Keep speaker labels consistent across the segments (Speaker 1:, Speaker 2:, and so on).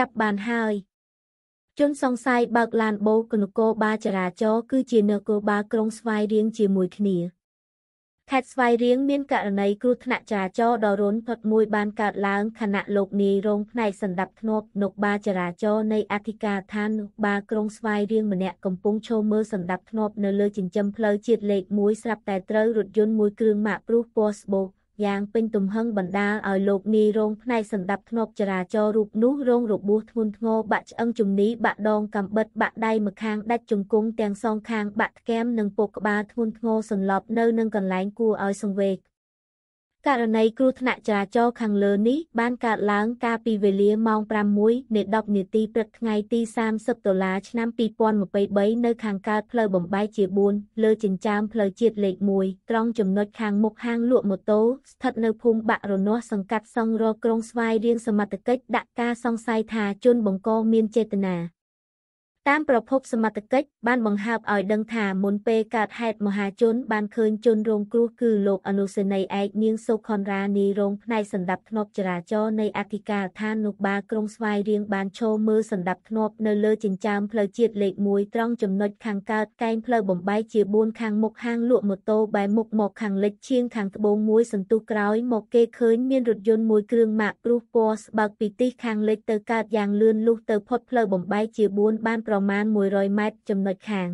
Speaker 1: ចាប់បានហើយជនសង្ស័យបើកឡានបូកនគរបាលចរាចរណ៍គឺជានគរបាលក្រុងស្វាយរៀងជាមួយគ្នាខេត្តស្វាយរៀងមានករណីគ្រោះថ្នាក់ចរាចរណ៍ដ៏រន្ធត់មួយបានកើតឡើងខណៈលោកនាយរងផ្នែកសន្តិភាពនគរបាលចរាចរណ៍នៃអធិការដ្ឋាននគរបាលក្រុងស្វាយរៀងម្នាក់កំពុងឈរមើលសន្តិភាពនៅលើចិញ្ចើមផ្លូវជាតិលេខ1ស្រាប់តែត្រូវរថយន្តមួយគ្រឿងម៉ាកព្រុសពណ៌ស្បូកយ៉ាងពេញទំហឹងបណ្ដាលឲ្យលោកនីរងផ្នែកសម្ដាប់ធ្នាប់ចរាចរណ៍រូបនោះរងរបួសធ្ងន់ធ្ងរបាក់ឆ្អឹងជំនីបាក់ដងកាំបិតបាក់ដៃម្ខាងដាច់ជង្គង់ទាំងសងខាងបាក់ថ្កាមនិងពោះក្បាលធ្ងន់ធ្ងរសន្លប់នៅនឹងកន្លែងគួរឲ្យសង្វេគករណីគ្រោះថ្នាក់ចរាចរណ៍ខាងលើនេះបានកើតឡើងកាលពីវេលាម៉ោង6:10នាទីព្រឹកថ្ងៃទី30ដុល្លារឆ្នាំ2023នៅខាងកើតផ្លូវបំបែកជា4លើចិញ្ចើមផ្លូវជាតិលេខ1ត្រង់ចំណុចខាងមុខហាងលក់ម៉ូតូស្ថិតនៅភូមិបាក់រនាស់សង្កាត់សង់រក្រុងស្វាយរៀងសមត្ថកិច្ចដាក់ការសង្ស័យថាជនបង្កមានចេតនាតាមប្រភពសមត្ថកិច្ចបានបង្ហើបឲ្យដឹងថាមុនពេលកើតហេតុមហាជនបានឃើញជនរង គ្រោះគឺលោកអនុសេនីយ៍ឯកនាង សូខុនរ៉ានីរងផ្នែកសម្ដាប់ធ្នាប់ចរាចរណ៍នៃអធិការដ្ឋាននគរបាលក្រុងស្វាយរៀងបានឈរមើលសម្ដាប់ធ្នាប់នៅលើចិញ្ចើមផ្លូវជាតិលេខ1ត្រង់ចំណុចខាងកើតកែងផ្លូវបំបែកជា4ខាងមុខហាងលក់ម៉ូតូបែរមុខមកខាងលិចឈៀងខាងត្បូងមួយសន្ទុះក្រោយ មកគេឃើញមានរថយន្តមួយគ្រឿងម៉ាកព្រុសពណ៌ស្បើកពីទិសខាងលិចទៅកើតយ៉ាងលឿនលុះទៅផុតផ្លូវបំបែកជា4បានប្រប្រមាណ100ម៉ែត្រចំណុចខាង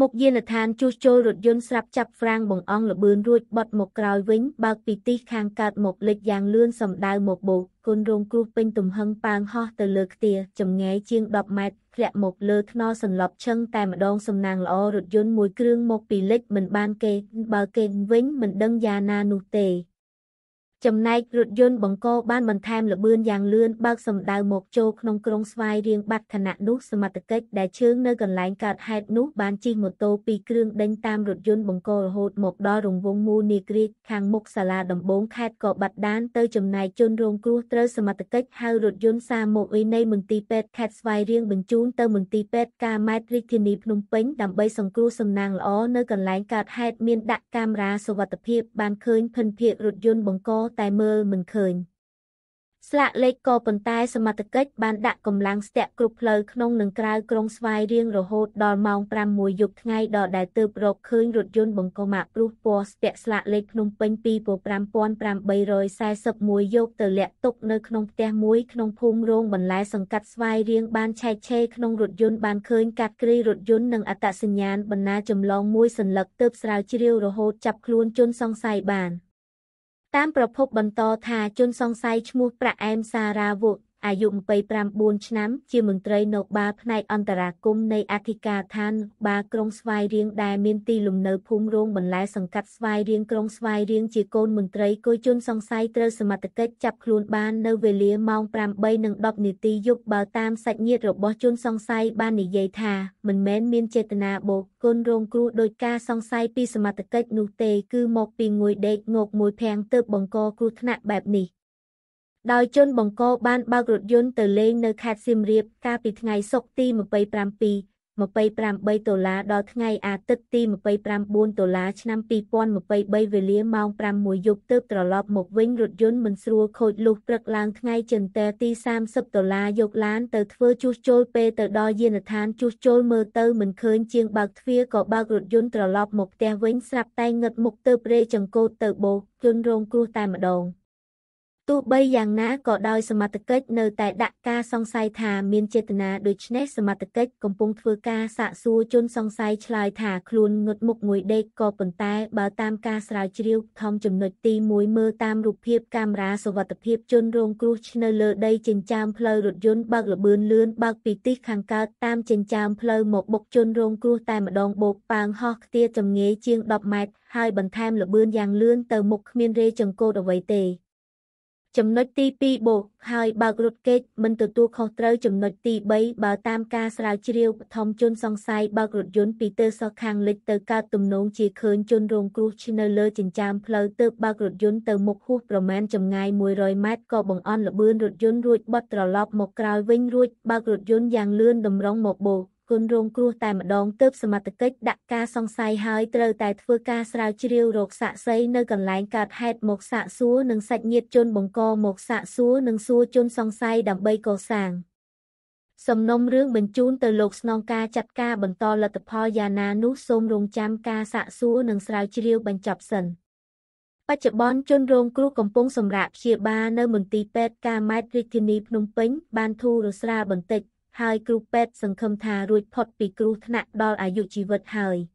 Speaker 1: មុខយានដ្ឋានជួសជុលរថយន្តស្រាប់ចាប់ហ្វ្រាំងបងអង្គលបឿនរួចបត់មកក្រោយវិញ បើកពីទីខាងកើតមកលិចយ៉ាងលឿនសម្ដៅមកបោកគុណរងគ្រោះពេញទំហឹងប៉ាងហោះទៅលើខ្ទាចម្ងាយជាង10ម៉ែត្រធ្លាក់មកលើថ្នល់សន្លប់ឈឹងតែម្ដងសំណាងល្អរថយន្តមួយគ្រឿងមកពីលិច មិនបានគេ បើគេវិញមិនដឹងយ៉ាងណានោះទេចំណែករថយន្តបង្កបានបន្ថែមលបឿនយ៉ាងលឿនបើកសម្ដៅមកចូលក្នុងក្រុងស្វាយរៀងបាត់ខណៈនោះសមត្ថកិច្ចដែលឈើងនៅកន្លែងកើតហេតុនោះ បានជិះម៉ូតូពីរគ្រឿងដេញតាមរថយន្តបង្ករហូតមកដល់រង្វង់មូលនីក្រីខាងមុខសាលាដំបងខេត្តក៏បាត់ដានទៅចំណែកជនរងគ្រោះត្រូវសមត្ថកិច្ចហៅរថយន្តសាមកវិនៃមន្ទីរពេទ្យខេត្តស្វាយរៀងបញ្ជូនទៅមន្ទីរពេទ្យការម៉ែតរាជធានីភ្នំពេញដើម្បីសង្គ្រោះសំណាងល្អនៅកន្លែងកើតហេតុមានដាក់កាមេរ៉ាសុវត្ថិភាពបានឃើញភិនភាគរថយន្តបង្កតែមើលមិនឃើញស្លាកលេខក៏ប៉ុន្តែ សមត្ថកិច្ចបានដាក់កម្លាំងស្ទាក់គ្រប់ផ្លូវក្នុងនិងក្រៅក្រុងស្វាយរៀងរហូតដល់ម៉ោង6យប់ថ្ងៃដល់ដែលទើបរកឃើញរថយន្តបង្កមាក់ព្រោះពណ៌ស្ទាក់ស្លាកលេខភ្នំពេញ25841យកទៅលាក់ទុកនៅក្នុងផ្ទះមួយ ក្នុងភូមិរោងបន្លែសង្កាត់ស្វាយរៀងបានឆែកឆេរក្នុងរថយន្តបានឃើញកាត់គ្រីរថយន្តនិងអត្តសញ្ញាណបណ្ណាចម្លងមួយសន្លឹកទើបស្រាវជ្រាវរហូតចាប់ខ្លួនជនសង្ស័យបាន។តាមប្រភពបន្តថាជនសង្ស័យឈ្មោះ ប្រាក់អែមសារ៉ាវុកអាយុ29ឆ្នាំ ជាមន្ត្រីនគរបាលផ្នែកអន្តរាគមន៍នៃអធិការដ្ឋាន បាក្រុងស្វាយរៀងដែលមានទីលំនៅភូមិរោងបន្លែសង្កាត់ស្វាយរៀងក្រុងស្វាយរៀងជាកូនមន្ត្រីគយជនសង្ស័យត្រូវសមត្ថកិច្ចចាប់ខ្លួនបាននៅវេលាម៉ោង8:10នាទីយប់បើតាមសាច់ញាតិរបស់ ជនសង្ស័យបាននិយាយថាមិនមែនមានចេតនាបោកគុណរងគ្រោះដោយការសង្ស័យពីសមត្ថកិច្ចនោះទេគឺមកពីងួយដេកងោកមួយភាំងទើបបង្កគ្រោះថ្នាក់បែបនេះដោយជនបង្កបានបើករថយន្តទៅលេងនៅខេត្តសៀមរាប កាលពីថ្ងៃសុក្រទី27 28ដុល្លារដល់ថ្ងៃអាទិត្យទី24ដុល្លារឆ្នាំ2023វេលាម៉ោង5:00យប់ទើបត្រឡប់មកវិញរថយន្តមិនស្រួលខូចលុះព្រឹកឡើងថ្ងៃចន្ទរទី30ដុល្លារយកឡានទៅធ្វើជួសជុលពេលទៅដល់យានដ្ឋានជួសជុលមើលទៅមិនឃើញជាងបើកទ្វារក៏បើករថយន្តត្រឡប់មកផ្ទះវិញស្រាប់តែងឹតមុខទើបរេចង្កូតទៅបោកជនរងគ្រោះតែម្ដង។ទោះបីយ៉ាងណាក៏ដោយសមត្ថកិច្ចនៅតែដាក់ការសង្ស័យថាមានចេតនាដូច្នេះសមត្ថកិច្ចកំពុងធ្វើការសាកសួរជនសង្ស័យឆ្លើយថាខ្លួនងត់មុខមួយដេកក៏ប៉ុន្តែបើតាមការស្រាវជ្រាវខំចំណុចទី1មើលតាមរូបភាពកាមេរ៉ាសវត្ថិភាពជនរងគ្រោះនៅលើដីចិញ្ចើមផ្លូវរថយន្តបើកលបឿនលឿនបើកពីទិសខាងកើតតាមចិញ្ចើមផ្លូវមកបុកជនរងគ្រោះតែម្ដងបោកប៉ាងហោះខ្ទាចម្ងាយជាង10ម៉ែត្រហើយបន្ថែមលបឿនយ៉ាងលឿនទៅមុខគ្មានរេចង្កូតអ្វីទេ។ចំណុចទី2បូកហើយបើករត់គេចមិនទទួលខុសត្រូវចំណុចទី3បើតាមការស្រាវជ្រាវបឋមជនសង្ស័យបើករថយន្តពីទិសខាង លិចទៅកើតទំនងជាឃើញជនរងគ្រោះឈ្នៅលើចិញ្ចើមផ្លូវទើបបើករថយន្តទៅមុខហួសប្រមាណចម្ងាយ100ម៉ែត្រក៏បង្អន់លបឿនរថយន្តរួចបត់ត្រឡប់មកក្រោយវិញរួចបើករថយន្តយ៉ាងលឿនតម្រង់មកបូកជនរងគ្រោះតែម្ដងទៅសមត្ថកិច្ចដាក់ការសង្ស័យហើយត្រូវតែធ្វើការស្រាវជ្រាវរកសាកសីនៅកន្លែងកើតហេតុមកសាកសួរនិងសាច់ញាតិជនបង្កមកសាកសួរនិងសួរជនសង្ស័យដើម្បីកសាងសំណុំរឿងបញ្ជូនទៅលោកស្នងការចាត់ការបន្តលទ្ធផលយ៉ាងណានោះសូមរងចាំការសាកសួរនិងស្រាវជ្រាវបញ្ចប់សិនបច្ចុប្បន្នជនរងគ្រោះកំពុងសម្រាកព្យាបាលនៅមន្ទីរពេទ្យកាម៉ែតរាជធានីភ្នំពេញបានធូររស្រាលបន្តិចហើយគ្រូពេទ្យសង្ឃឹមថារួចផុតពីគ្រោះថ្នាក់ដល់អាយុជីវិតហើយ។